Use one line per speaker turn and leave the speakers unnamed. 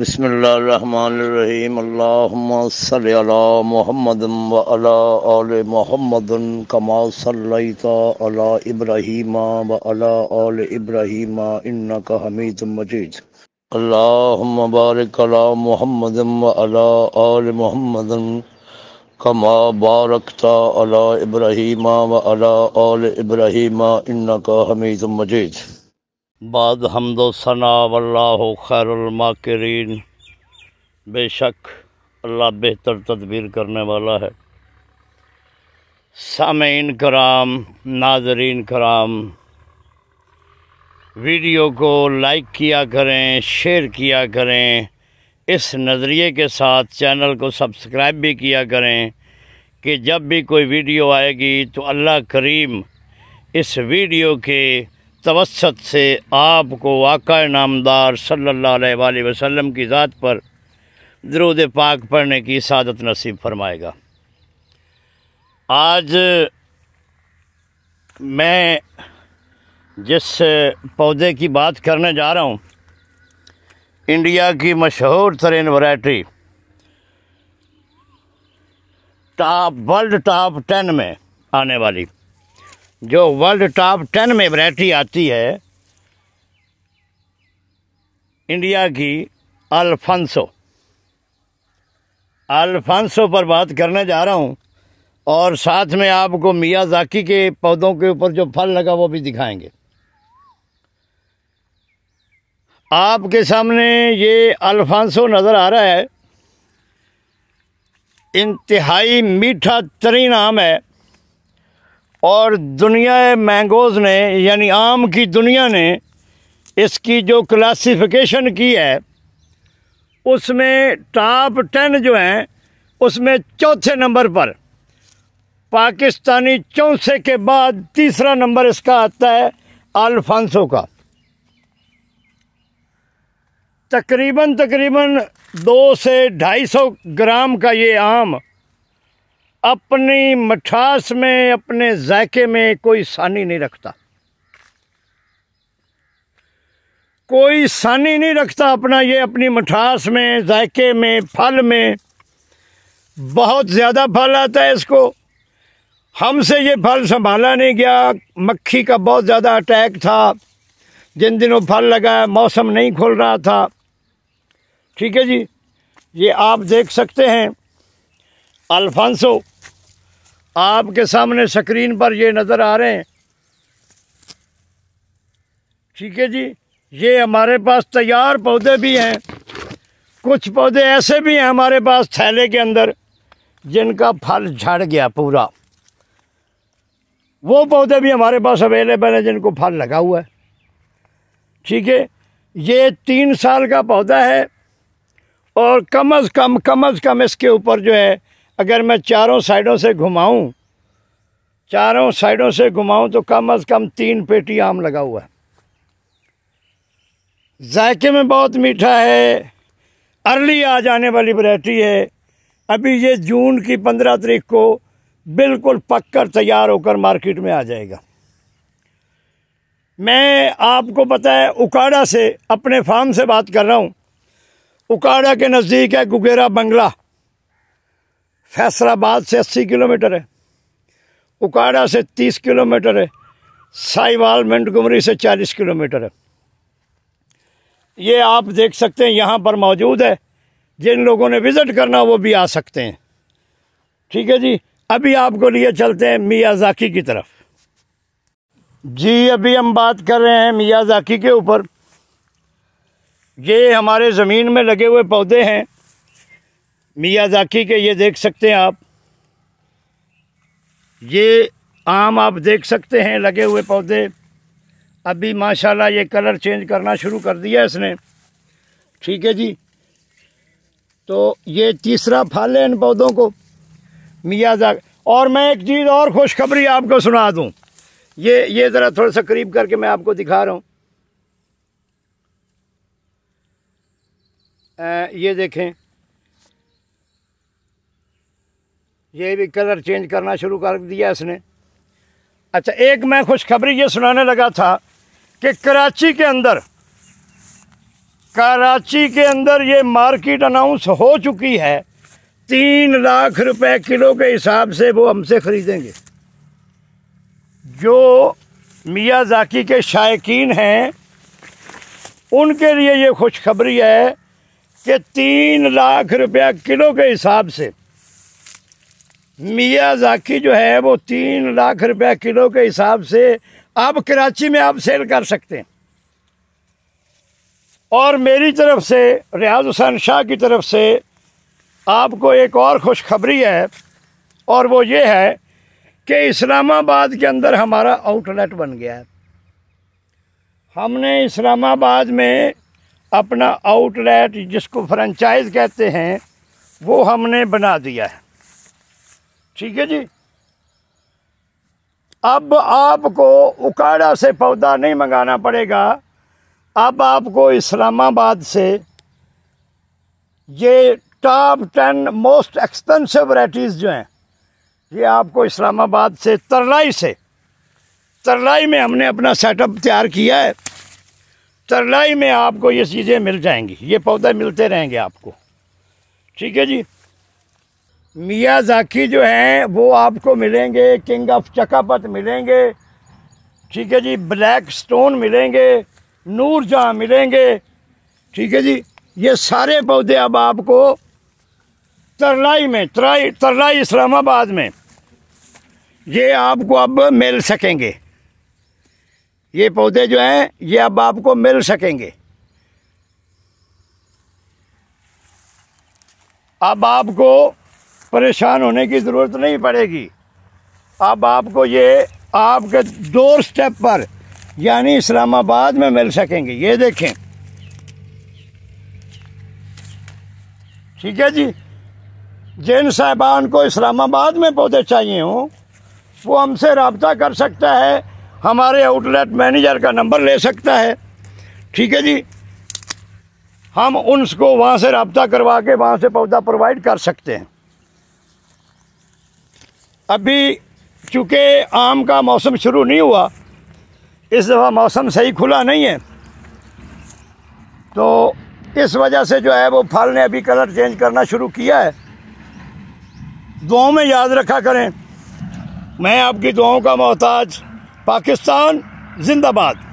बसमीम अल्लासल महमद वल महमद कमा सल्ला इब्राहीम वल इब्राहीम इन्नक हमीद मजीद अल्लाहुम्म बारिक अला मुहम्मद वला आल मुहम्मद कमा बारकता अला इब्राहीम वला आल इब्राहीम इन्नक हमीद मजीद बाद हमदोसना वल्ला करीन बेशक अल्लाह बेहतर तदबीर करने वाला है सामीन कराम नाजरीन कराम वीडियो को लाइक किया करें शेयर किया करें इस नज़रिए के साथ चैनल को सब्सक्राइब भी किया करें कि जब भी कोई वीडियो आएगी तो अल्लाह करीम इस वीडियो के तवसत से आपको वाक़ नामदार सल्ला वसम की ज़ात पर दरूद पाक पढ़ने की सादत नसीब फरमाएगा आज मैं जिस पौधे की बात करने जा रहा हूँ इंडिया की मशहूर तरीन variety top world top ten में आने वाली जो वर्ल्ड टॉप टेन में वैरायटी आती है इंडिया की अल्फांसो अल्फांसो पर बात करने जा रहा हूँ और साथ में आपको मियाँ जाकी के पौधों के ऊपर जो फल लगा वो भी दिखाएंगे आपके सामने ये अल्फांसो नज़र आ रहा है इंतहाई मीठा तरीन आम है और दुनिया मैंगोज़ ने यानी आम की दुनिया ने इसकी जो क्लासिफिकेशन की है उसमें टॉप टेन जो हैं उसमें चौथे नंबर पर पाकिस्तानी चौथे के बाद तीसरा नंबर इसका आता है अल्फांसो का तकरीबन तकरीबन दो से ढाई सौ ग्राम का ये आम अपनी मिठास में अपने जायके में कोई सानी नहीं रखता कोई सानी नहीं रखता अपना ये अपनी मिठास में जायके में फल में बहुत ज़्यादा फल आता है इसको हमसे ये फल संभाला नहीं गया मक्खी का बहुत ज़्यादा अटैक था जिन दिनों फल लगा मौसम नहीं खुल रहा था ठीक है जी ये आप देख सकते हैं अल्फांसो आपके सामने स्क्रीन पर ये नज़र आ रहे हैं ठीक है जी ये हमारे पास तैयार पौधे भी हैं कुछ पौधे ऐसे भी हैं हमारे पास थैले के अंदर जिनका फल झड़ गया पूरा वो पौधे भी हमारे पास अवेलेबल हैं जिनको फल लगा हुआ है ठीक है ये तीन साल का पौधा है और कम अज़ कम कम अज़ कम इसके ऊपर जो है अगर मैं चारों साइडों से घुमाऊं चारों साइडों से घुमाऊं तो कम अज़ कम तीन पेटी आम लगा हुआ है जायके में बहुत मीठा है अर्ली आ जाने वाली वरायटी है अभी ये जून की पंद्रह तारीख को बिल्कुल पककर तैयार होकर मार्केट में आ जाएगा मैं आपको पता है उकाड़ा से अपने फार्म से बात कर रहा हूँ उकाड़ा के नज़दीक है गुगेरा बंगला फैसलाबाद से अस्सी किलोमीटर है उकाड़ा से तीस किलोमीटर है साईवाल मेंटगुमरी से चालीस किलोमीटर है ये आप देख सकते हैं यहाँ पर मौजूद है जिन लोगों ने विज़िट करना वो भी आ सकते हैं ठीक है जी अभी आपको लिए चलते हैं मियाजाकी की तरफ जी अभी हम बात कर रहे हैं मियाजाकी के ऊपर ये हमारे ज़मीन में लगे हुए पौधे हैं मियाजाकी के ये देख सकते हैं आप ये आम आप देख सकते हैं लगे हुए पौधे अभी माशाल्लाह ये कलर चेंज करना शुरू कर दिया इसने ठीक है जी तो ये तीसरा फल है इन पौधों को मियाजा और मैं एक चीज़ और खुशखबरी आपको सुना दूं ये ये ज़रा थोड़ा सा करीब करके मैं आपको दिखा रहा हूँ ये देखें ये भी कलर चेंज करना शुरू कर दिया इसने अच्छा एक मैं खुशखबरी ये सुनाने लगा था कि कराची के अंदर कराची के अंदर ये मार्केट अनाउंस हो चुकी है तीन लाख रुपए किलो के हिसाब से वो हमसे ख़रीदेंगे जो मियाँ जाकी के शायकीन हैं उनके लिए ये खुशखबरी है कि तीन लाख रुपया किलो के हिसाब से मियाँ जाकी जो है वो तीन लाख रुपया किलो के हिसाब से आप कराची में आप सेल कर सकते हैं और मेरी तरफ से रियाज हुसैन शाह की तरफ से आपको एक और खुशखबरी है और वो ये है कि इस्लामाबाद के अंदर हमारा आउटलेट बन गया है हमने इस्लामाबाद में अपना आउटलेट जिसको फ्रेंचाइज कहते हैं वो हमने बना दिया है ठीक है जी अब आपको उकाड़ा से पौधा नहीं मंगाना पड़ेगा अब आपको इस्लामाबाद से ये top ten most expensive varieties जो हैं ये आपको इस्लामाबाद से तरलाई से तरलाई में हमने अपना सेटअप तैयार किया है तरलाई में आपको ये चीज़ें मिल जाएंगी ये पौधे मिलते रहेंगे आपको ठीक है जी मियाँ जाकी जो हैं वो आपको मिलेंगे किंग ऑफ चकापत मिलेंगे ठीक है जी ब्लैक स्टोन मिलेंगे नूर जहाँ मिलेंगे ठीक है जी ये सारे पौधे अब आपको तरलाई में तराई तरलाई इस्लामाबाद में ये आपको अब मिल सकेंगे ये पौधे जो हैं ये अब आपको मिल सकेंगे अब आपको परेशान होने की ज़रूरत नहीं पड़ेगी अब आपको ये आपके दो स्टेप पर यानी इस्लामाबाद में मिल सकेंगे ये देखें ठीक है जी जिन साहबान को इस्लामाबाद में पौधे चाहिए हों वो हमसे रबता कर सकता है हमारे आउटलेट मैनेजर का नंबर ले सकता है ठीक है जी हम उनको वहाँ से रबता करवा के वहाँ से पौधा प्रोवाइड कर सकते हैं अभी चूँकि आम का मौसम शुरू नहीं हुआ इस दफ़ा मौसम सही खुला नहीं है तो इस वजह से जो है वो फल ने अभी कलर चेंज करना शुरू किया है दुआओं में याद रखा करें मैं आपकी दुआओं का मोहताज पाकिस्तान जिंदाबाद